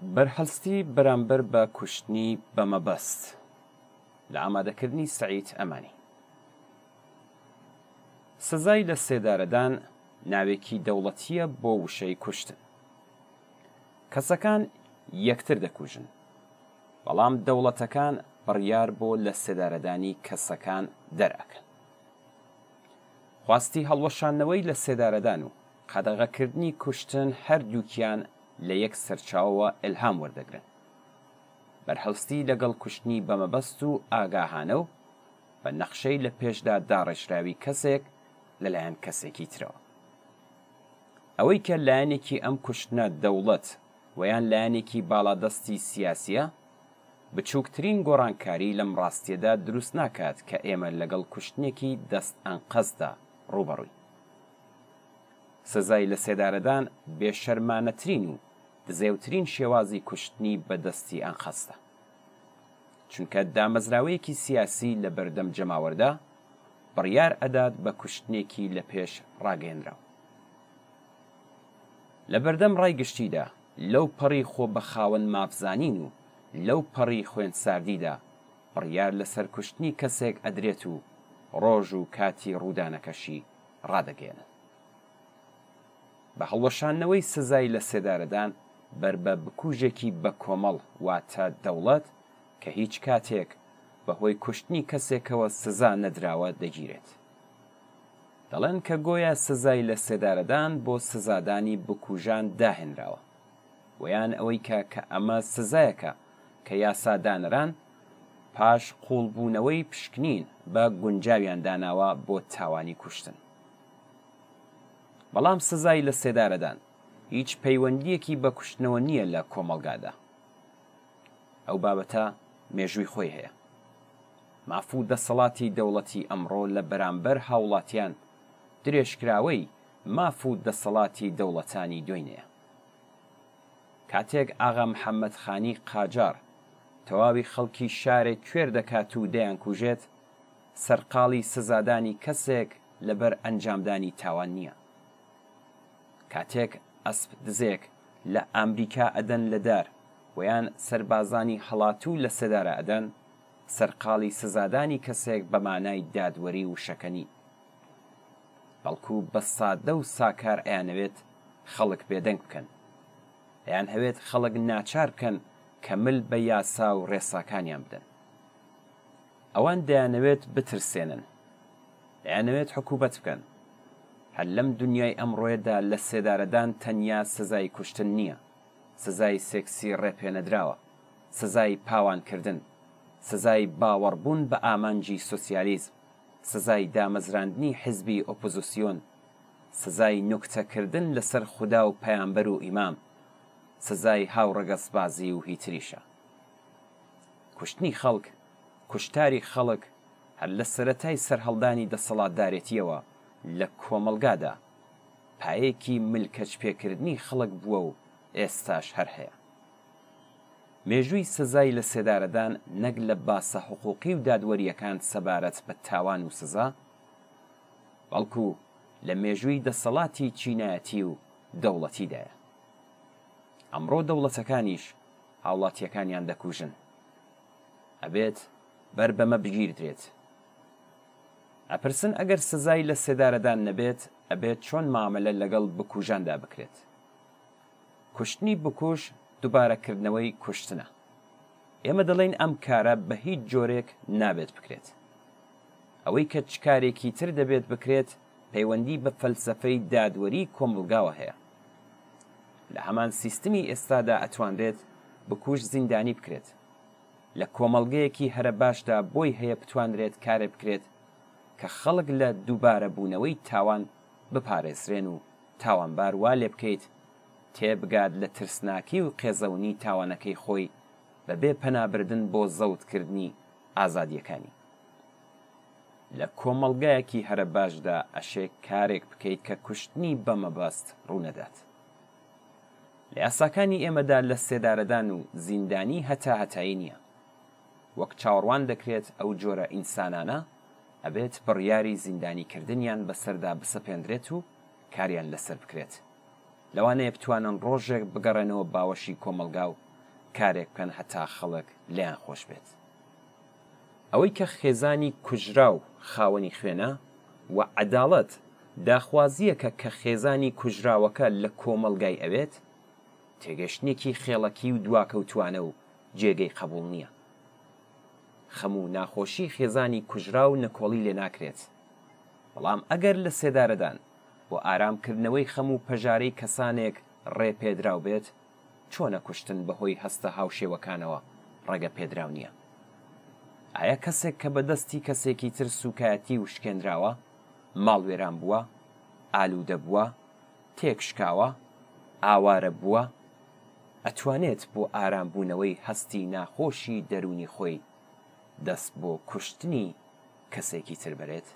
بەرهەستی بەرامبەر بە کوشتنی بەمەبەست لە ئامادەکردنی سعیت ئەمانی سزای لە سێدارەدان ناوێکی دەوڵەتیە بۆ وشەی کوشتن کەسەکان یەکتر دەکوژن بەڵام دەوڵەتەکان بڕیار بۆ لە سێدارەدانی کەسەکان دەرەکەن خواستی هەڵوەشانەوەی لە سێدارەدان و قەدەغەکردنی کوشتن هەردووکیان لە یەک سەرچاوەوە ئەلهام وەردەگرن بەرهەستی لەگەڵ کوشتنی بەمەبەست و ئاگاهانە و بە نەخشەی لە پێشدا داڕێژراوی کەسێک لەلایەن کەسێکی ترەوە ئەوەی کە لایەنێکی ئەم کوشتنە دەوڵەت ویان لایەنێکی باڵادەستی سیاسە بچووکترین گۆڕانکاری لەم ڕاستیەدا دروست ناکات کە ئێمە لەگەڵ کوشتنێکی دەست ئەنقەزدا ڕوبەڕووی سزای لە سێدارەدان بێشەرمانەترین و زێوترین شێوازی کوشتنی بەدەستی ئەن خەستە چونکە دامەزراوەیەکی سیاسی لە بەردەم جەماوەدا بڕیار ئەدات بە کوشتنێکی لە پێش ڕاگەێنراوە لە بەردەم ڕایگشتیدا لەو پەڕی خۆ بە خاوەن مافزانین و لەو پەڕی خوێن ساردیدا بڕیار لە سەرکوشتنی کەسێک ئەدرێت و ڕۆژ و کاتی ڕوودانەکەشی ڕادەگەێنن بە هەڵوەشانەوەی سزای لە سێدارەدان بەر بە بکوژێکی بە کۆمەڵ واتە دەوڵەت کە هیچ کاتێک بەهۆی کوشتنی کەسێکەوە سزا نەدراوە دەگیرێت. دەڵێن کە گۆیە سزای لە سێدارەدان بۆ سزادانی بکوژان داهێنراوە. ویان ئەوەی کە کە ئەمە سزایەکە کە یاسادانران پاش قوڵبوونەوەی پشکنین بە گونجاویان داناوە بۆ تاوانی کوشتن. بەڵام سزای لە سێدارەدان هیچ پەیوەندیەکی بە کوشتنەوە نییە لە کۆمەلگادا ئەو بابەتە مێژووی خۆی هەیە مافوو دەسەڵاتی دەوڵەتی ئەمڕۆ لە بەرامبەر هاوڵاتیان درێژکراوەی مافوو دەسەڵاتی دەوڵەتانی دوێنێ کاتێک ئاغا محەممەد خانی قاجار تەواوی خەڵکی شارێک کوێر دەکات و دەیان کوژێت سەرقاڵی سزادانی کەسێک لەبەر ئەنجامدانی تاوان نییە کاتێک ئەسپ دزێک لە ئەمریکا ئەدەن لە دار ویان سربازانی هەڵاتوو لە سەدارە ئەدەن سەرقاڵی سزادانی کەسێک بە مانای دادوەری و شەکەنی بەڵکو بە سادە و ساکار ئەیانەوێت خەڵک بێدەنگ بکەن ئەیان هەوێت خەڵک ناچار بکەن کەمل بە یاسا و ڕێساکانیان بدەن ئەوان دەیانەوێت بترسێنن دەیانەوێت حکووبەت بکەن هەر لەم دنیای ئەمڕۆیدا لە سێدارەدان تەنیا سزای کوشتن نییە سزای سێکسی ڕێپێنەدراوە سزای پاوانکردن سزای باوەڕبوون بە ئامانجی سوسیالیزم سزای دامەزراندنی حزبی ئۆپۆزیسیۆن سزای نوکتەکردن لەسەر خوددا و پەیامبەر و ئیمام سزای هاوڕەگەسبازی و هیتریشە کوشتنی خەڵک کوشتاری خەڵک هەر لە سەتای سەررهڵدانی دەسەڵاتدارێتیەوە لە کۆمەلگادا پایەکی ملکەچ پێکردنی خەڵک بووە و ئێستاش هەر هەیە مێژووی سزای لە سێدارەدان نەک لە باسە حقوقی و دادوەریەکان سەبارەت بە تاوان و سزا بەڵکو لە مێژووی دەسەڵاتی چینایەتی و دەوڵەتیدایە ئەمڕۆ دەوڵەتەکانیش هاوڵاتیەکانیان دەکوژن ئەبێت بەر بەمە بگیردرێت ئەپرسن ئەگەر سزای لە سێدارەدان نەبێت ئەبێت چۆن مامەلە لەگەڵ بکوژاندا بکرێت کوشتنی بکوش دووبارەکردنەوەی کوشتنە ئێمە دەڵێن ئەم کارە بە هیچ جۆرێک نابێت بکرێت ئەوەی کە چکارێکی تر دەبێت بکرێت پەیوەندی بە فەلسفەی دادوەری کۆمەلگاوە هەیە لە هەمان سیستمی ئێستادا ئەتواندێت بکوش زیندانی بکرێت لە کۆمەلگەیەکی هەرە باشدا بۆی هەیە بتوانرێت کارێ بکرێت کە خەڵک لە دووبارە بوونەوەی تاوان بپارێزرێن و تاوانبار وا لێ بکەیت تێبگات لە ترسناکی و قێزەونی تاوانەکەی خۆی بەبێ پەنابردن بۆ زەوتکردنی ئازادیەکانی لە کۆمەلگایەکی هەرە باشدا ئەشێک کارێک بکەیت کە کوشتنی بەمەبەست ڕوونەدات لە یاساکانی ئێمەدا لە سێدارەدان و زیندانی هەتا هەتایی نییە وەک چاوەڕوان دەکرێت ئەو جۆرە ئینسانانە ئەبێت بڕیاری زیندانیکردنیان بەسەردا بسەپێنرێت و کاریان لەسەر بکرێت لەوانەیە بتوانن ڕۆژێک بگەڕێنەوە باوەشی کۆمەلگا و کارێک بکەن هەتا خەڵک لیان خۆش بێت ئەوەی کە خێزانی کوژرا و خاوەنی خوێنە و عەداڵەت داخوازیەکە کە خێزانی کوژراوەکە لە کۆمەلگای ئەوێت تێگەشتنێکی خێڵەکی و دواکەوتوانە و جێگەی قبول نییە خەم و ناخۆشی خێزانی کوژرا و نەکۆڵی لێ ناکرێت بەڵام ئەگەر لە سێدارەدان بۆ ئارامکردنەوەی خەم و پەژارەی کەسانێک ڕێ پێدرااو بێت چۆنە کوشتن بەهۆی هەستە هاوشێوەکانەوە ڕێگە پێدرااو نییە ئایا کەسێک کە بەدەستی کەسێکی تر سوکایەتی و شکێنراوە ماڵوێران بووە ئالوودە بووە تێکشکاوە ئاوارە بووە ئەتوانێت بۆ ئارامبوونەوەی هەستی ناخۆشی دەرونی خۆی دەست بۆ کوشتنی کەسێکی تر بێت